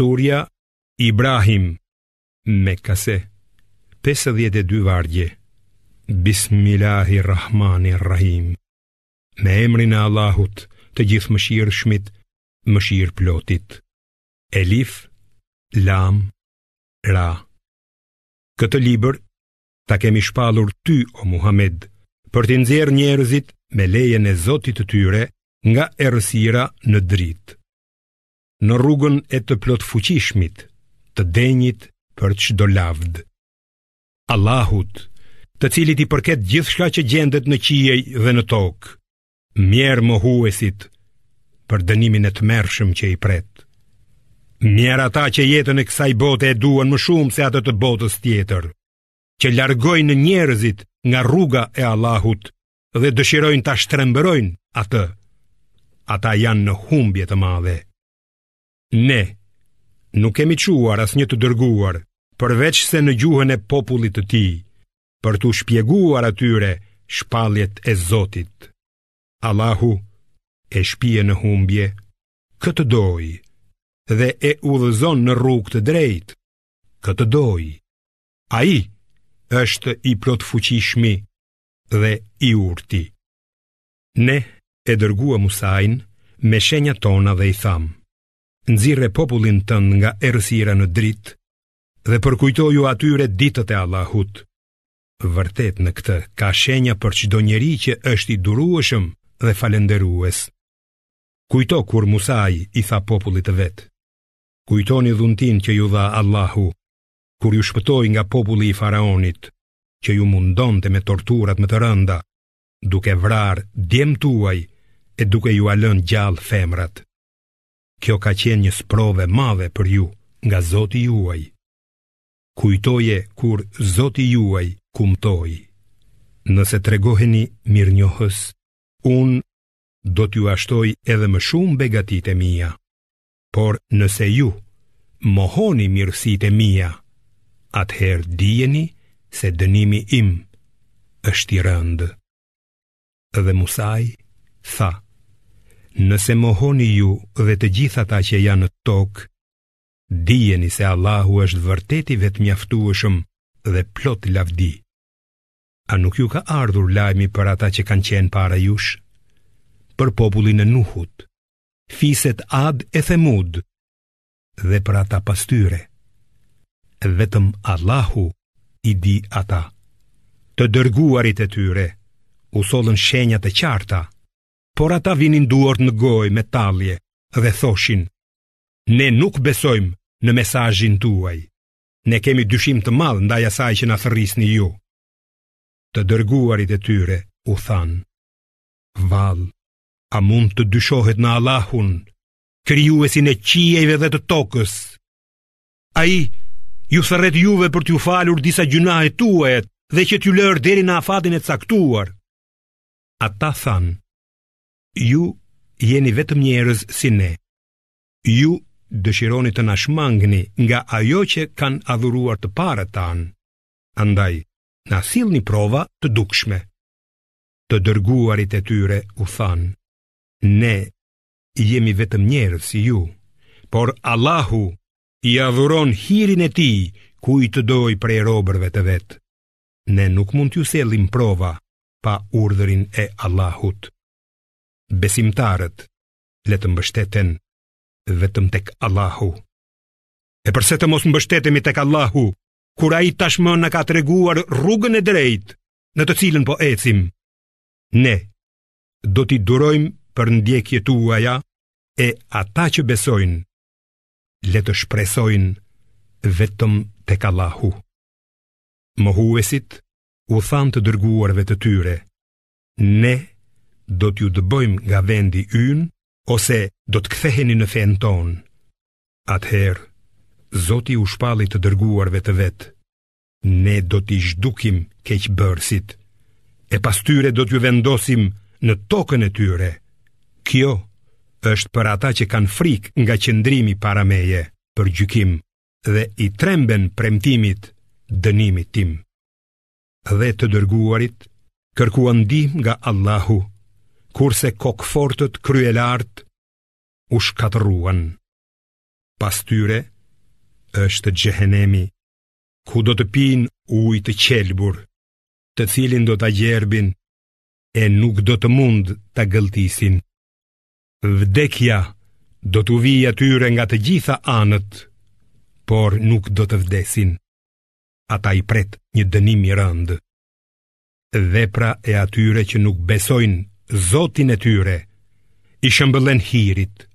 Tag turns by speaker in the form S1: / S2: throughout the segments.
S1: Surja Ibrahim Mekase 52 vargje Bismillahirrahmanirrahim Me emrin e Allahut të gjithë mëshirë shmit, mëshirë plotit Elif, Lam, Ra Këtë liber ta kemi shpalur ty o Muhammed Për t'inzjer njerëzit me lejen e zotit të tyre nga erësira në dritë në rrugën e të plot fuqishmit, të denjit për çdo lavd. Allahut, të cilit i përket gjithçka që gjendet në qiej dhe në tokë, mjerë huesit për dënimin e tmerrshëm që i pret. Mjerë ata që jetën e kësaj bote e duan më shumë se atë të botës tjetër, që largojnë njerëzit nga rruga e Allahut dhe dëshirojnë ta shtrembërojnë atë. Ata janë në humbje të madhe. Ne, nuk kemi quar as një të dërguar, përveç se në gjuhën e popullit të ti, për të shpjeguar atyre shpaljet e zotit. Allahu, e shpje në humbje, këtë doj, dhe e udhëzon në rrug të drejt, këtë doj. A i, është i plot fuqishmi dhe i urti. Ne, e dërgua musajnë me shenja tona dhe i thamë nxirre popullin tën nga errësira në dritë dhe përkujtoi atyre ditët e Allahut. Vërtet në këtë ka shenja për çdo njeri që është i durueshëm dhe falendërues. Kujto kur Musa i tha popullit të vet. Kujtoni dhuntin që ju dha Allahu kur ju shpëtoi nga populli i faraonit, që ju mundonte me torturat më të rënda, duke vrarë djemtuaj e duke ju alën gjallë femrat. Kjo ka qenë një sprove madhe për ju nga Zoti juaj. Kujtoje kur Zoti juaj kumtoi. Nëse tregoheni mirnjohës, un do t'ju ashtoj edhe më shumë begatitë e mia. Por nëse ju mohoni mirësitë e mia, atëherë dijeni se dënimi im është i rëndë. Dhe Musa i tha: Nëse mohoni ju dhe të gjitha ta që janë të tokë, dijeni se Allahu është vërteti vetë mjaftuëshëm dhe plot lavdi. A nuk ju ka ardhur lajmi për ata që kanë qenë para jush? Për popullin e nuhut, fiset ad e themud, dhe për ata pastyre. Vetëm Allahu i di ata. Të dërguarit e tyre, usodhen shenjat e qarta, të qarta, por ata vinin duart në gojë me talje dhe thoshin: Ne nuk besojmë në mesazhin tuaj. Ne kemi dyshim të madh ndaj asaj që na thërrisni ju. Të dërguarit e tyre u than: Vall, a mund të dyshohet në Allahun, krijuesin e qijeve dhe të tokës? Ai ju thërret juve për t'ju falur disa gjunahet tuajet dhe që t'ju lërë deri në afatin e caktuar. Ata thanë, Ju jeni vetëm njerëz si ne. Ju dëshironi të nashmangni nga ajo që kanë adhuruar të parë tanë. Andaj, na sillni prova të dukshme. Të dërguarit e tyre u thanë, ne jemi vetëm njerëz si ju, por Allahu i adhuron hirin e ti ku i të doj prej robërve të vetë. Ne nuk mund t'ju selim prova pa urdhërin e Allahut besimtarët, le të mbështeten vetëm tek Allahu. E përse të mos mbështetemi tek Allahu, kur ai tashmë na ka treguar rrugën e drejtë, në të cilën po ecim. Ne do t'i durojmë për ndjekjet tuaja e ata që besojnë. Le të shpresojnë vetëm tek Allahu. Mohuesit u than të dërguarve të tyre: Ne do t'ju dëbojmë nga vendi ynë ose do të ktheheni në fenë tonë. Atëherë Zoti u shpalli të dërguarve të vet. Ne do t'i zhdukim keqbërësit e pas tyre do t'ju vendosim në tokën e tyre. Kjo është për ata që kanë frik nga qëndrimi para meje për gjykim dhe i tremben premtimit dënimit tim. Dhe të dërguarit kërkuan ndihmë nga Allahu kurse kokfortët kryelart u shkatruan. Pas tyre është gjehenemi, ku do të pin ujë të qelbur, të cilin do të gjerbin e nuk do të mund të gëltisin. Vdekja do të vijë atyre nga të gjitha anët, por nuk do të vdesin. Ata i pret një dënim i rëndë. Vepra e atyre që nuk besojnë zotin e tyre I shëmbëllen hirit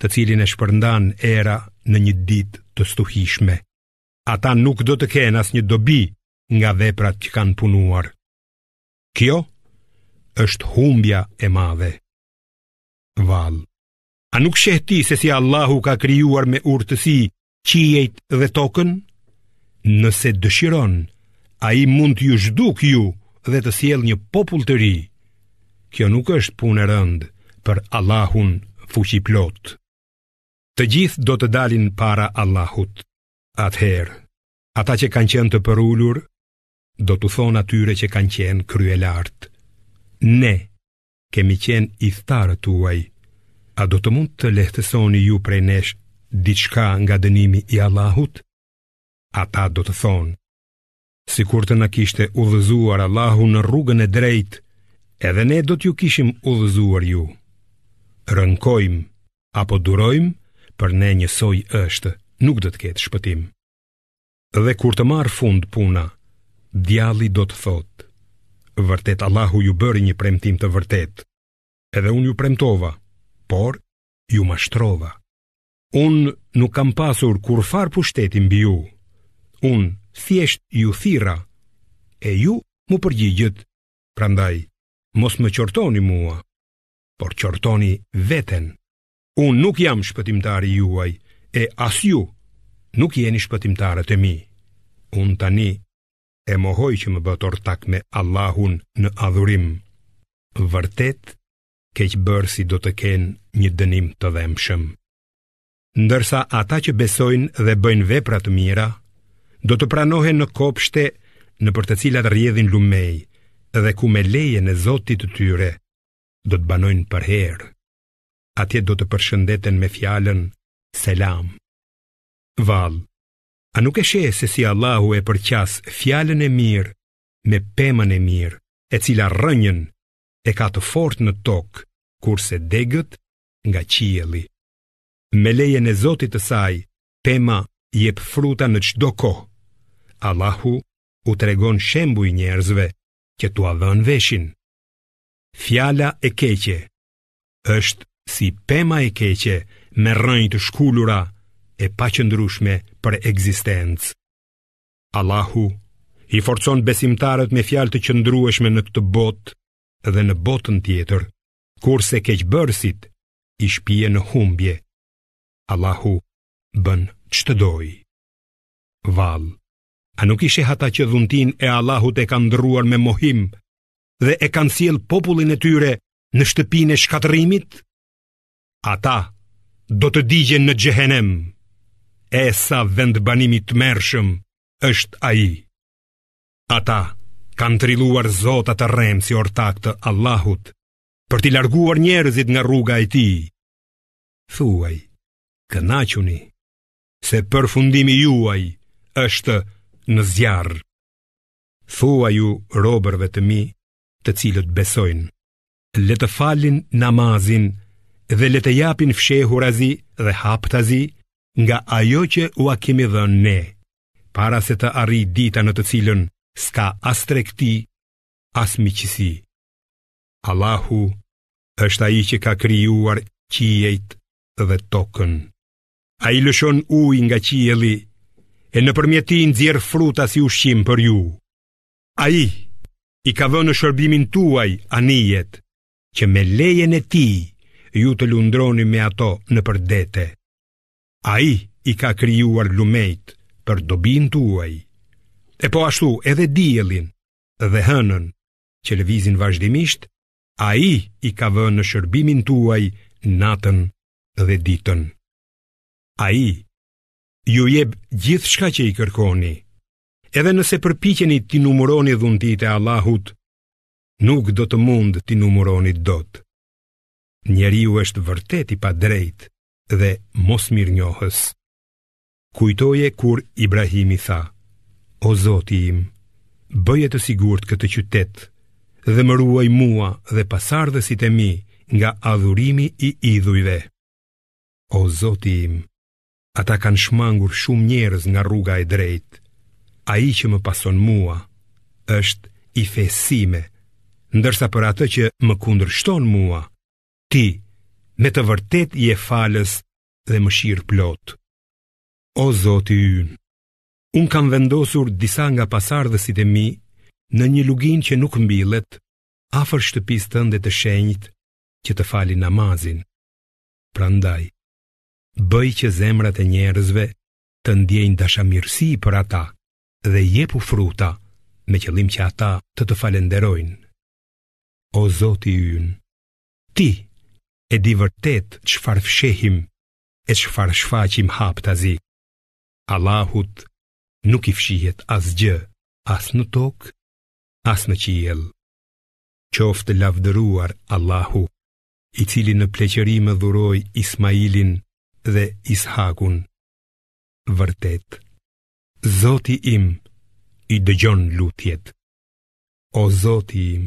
S1: Të cilin e shpërndan era në një dit të stuhishme Ata nuk do të kenë as një dobi nga veprat që kanë punuar Kjo është humbja e madhe Val A nuk shëhti se si Allahu ka kryuar me urtësi qijet dhe tokën? Nëse dëshiron, a i mund të ju zhduk ju dhe të siel një popull të ri, kjo nuk është punë e rëndë për Allahun fuqiplot. Të gjithë do të dalin para Allahut. Atëherë, ata që kanë qenë të përulur do të thonë atyre që kanë qenë kryelart. Ne kemi qenë i thtarë tuaj, a do të mund të lehtësoni ju prej nesh diçka nga dënimi i Allahut? Ata do të thonë, si kur të në kishte u dhëzuar Allahu në rrugën e drejtë, Edhe ne do t'ju kishim udhëzuar ju. Rënkojm apo durojm, për ne njësoj është, nuk do të ketë shpëtim. Dhe kur të marr fund puna, djalli do të thotë: Vërtet Allahu ju bëri një premtim të vërtet. Edhe un ju premtova, por ju mashtrova. Un nuk kam pasur kur farë pushteti mbi ju. Un thjesht ju thira e ju më përgjigjët. Prandaj, mos më qortoni mua, por qortoni veten. Unë nuk jam shpëtimtari juaj, e as ju nuk jeni shpëtimtarët e mi. Unë tani e mohoj që më bëtor tak me Allahun në adhurim. Vërtet, keq bërë si do të kenë një dënim të dhemshëm. Ndërsa ata që besojnë dhe bëjnë vepra të mira, do të pranohen në kopshte në për të cilat rjedhin lumej, dhe ku me lejen e Zotit të tyre do të banojnë për herë. Atje do të përshëndeten me fjalën selam. Val, a nuk e sheh se si Allahu e përqas fjallën e mirë me pemën e mirë, e cila rënjën e ka të fortë në tokë, kurse degët nga qielli. Me lejen e Zotit të saj, pema jep fruta në çdo kohë. Allahu u tregon shembuj njerëzve, që tu dhën veshin. Fjala e keqe është si pema e keqe me rënj të shkullura e paqëndrueshme për ekzistencë. Allahu i forcon besimtarët me fjalë të qëndrueshme në këtë botë dhe në botën tjetër, kurse keqbërësit i shpije në humbje. Allahu bën çdo doj. Vallë A nuk ishe hata që dhuntin e Allahut e kanë ndruar me mohim dhe e kanë siel popullin e tyre në shtëpin e shkatrimit? Ata do të digjen në gjehenem, e sa vend banimit të mershëm është aji. Ata kanë triluar zotat të rem si ortak të Allahut për t'i larguar njerëzit nga rruga e ti. Thuaj, kënaquni, se për fundimi juaj është në zjarë. Thua ju robërve të mi të cilët besojnë. Le të falin namazin dhe le të japin fshehurazi dhe haptazi nga ajo që u a kemi dhe ne, para se të arri dita në të cilën s'ka as trekti, as miqësi. Allahu është ai që ka krijuar qiejt dhe tokën. Ai lëshon uj nga qielli e në përmjeti nëzjerë fruta si ushqim për ju. A i, i ka vënë shërbimin tuaj anijet, që me lejen e ti, ju të lundroni me ato në përdete. A i, i ka kryuar lumejt për dobin tuaj. E po ashtu edhe dielin dhe hënën, që lëvizin vazhdimisht, a i i ka vënë në shërbimin tuaj natën dhe ditën. A i, ju jeb gjithë shka që i kërkoni. Edhe nëse përpikjeni t'i numuroni dhundit e Allahut, nuk do të mund t'i numuroni dot. Njeri ju është vërtet i pa drejt dhe mos mirë njohës. Kujtoje kur Ibrahimi tha, o zoti im, bëje të sigurt këtë qytet dhe më ruaj mua dhe pasardhësit e mi nga adhurimi i idhujve. O zoti im, Ata kanë shmangur shumë njerëz nga rruga e drejt A i që më pason mua është i fesime Ndërsa për atë që më kundër shton mua Ti, me të vërtet i e falës dhe më shirë plot O Zoti yn, Unë kam vendosur disa nga pasardhësit e mi Në një lugin që nuk mbilet Afër shtëpis të të shenjt Që të fali namazin Prandaj, ndaj bëj që zemrat e njerëzve të ndjejnë dashamirësi për ata dhe jepu fruta me qëllim që ata të të falenderojnë. O Zoti yn, ti e di vërtet çfar fshehim e çfar shfaqim haptazi. Allahut nuk i fshihet asgjë, as në tokë, as në qiell. Qoftë lavdëruar Allahu, i cili në pleqëri më dhuroi Ismailin dhe ishakun Vërtet Zoti im i dëgjon lutjet O Zoti im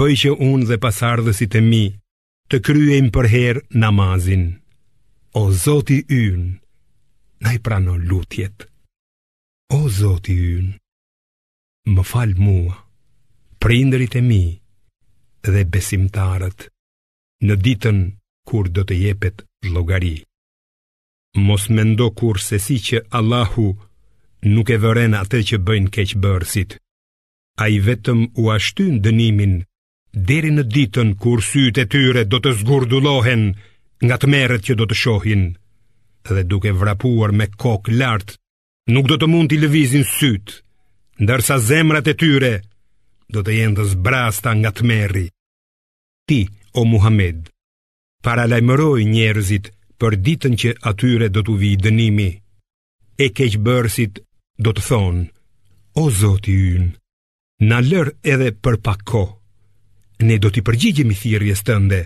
S1: Bëj që unë dhe pasardhësit e mi Të kryen për her namazin O Zoti yn Na i prano lutjet O Zoti yn Më falë mua Prinderit e mi dhe besimtarët në ditën kur do të jepet logari. Mos ndo kur se si që Allahu nuk e vëren atë që bëjnë keqbërësit. A i vetëm u ashtyn dënimin, deri në ditën kur sytë e tyre do të zgurdulohen nga të merët që do të shohin, dhe duke vrapuar me kokë lartë, nuk do të mund t'i lëvizin sytë, ndërsa zemrat e tyre do të jenë të zbrasta nga të meri. Ti, o Muhammed, para lajmëroj njerëzit, për ditën që atyre do t'u vi dënimi. E bërësit do të thonë, o zoti yn, na lër edhe për pak ko. Ne do t'i përgjigjemi thirrjes tënde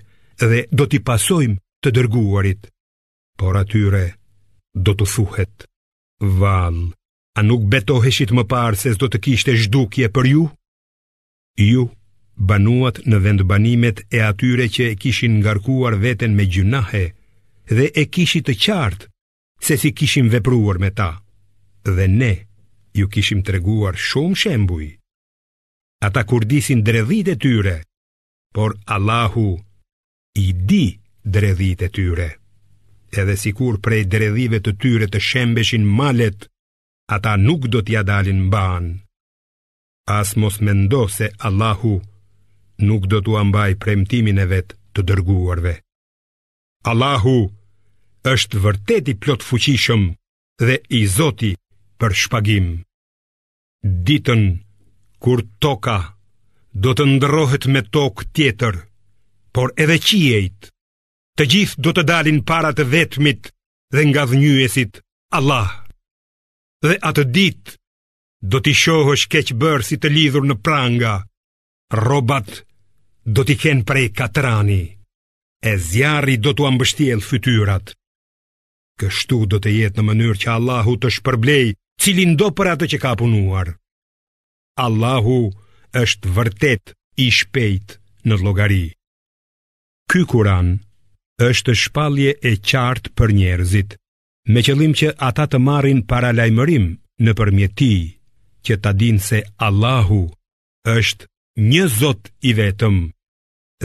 S1: dhe do t'i pasojmë të dërguarit. Por atyre do të thuhet, Val, a nuk betoheshit më parë se s'do të kishte zhdukje për ju? Ju, banuat në vendbanimet e atyre që e kishin ngarkuar veten me gjunahe, dhe e kishit të qartë se si kishim vepruar me ta, dhe ne ju kishim të reguar shumë shembuj. Ata kur disin dredhit e tyre, por Allahu i di dredhit e tyre, edhe si kur prej dredhive të tyre të shembeshin malet, ata nuk do t'ja dalin banë. As mos mendo se Allahu nuk do t'u ambaj premtimin e vetë të dërguarve. Allahu është vërteti plot fuqishëm dhe i Zoti për shpagim. Ditën kur toka do të ndrohet me tokë tjetër, por edhe qiejt, të gjithë do të dalin para të vetmit dhe nga dhënjuesit Allah. Dhe atë ditë do të shohësh keq bërë si të lidhur në pranga, rrobat do të kenë prej katrani e zjarri do të ambështjel fytyrat. Kështu do të jetë në mënyrë që Allahu të shpërblej cilin do për atë që ka punuar. Allahu është vërtet i shpejt në logari. Ky kuran është shpalje e qartë për njerëzit, me qëllim që ata të marin para lajmërim në përmjeti që ta din se Allahu është një zot i vetëm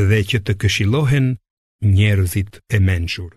S1: dhe që të këshilohen Njerëzit e menhur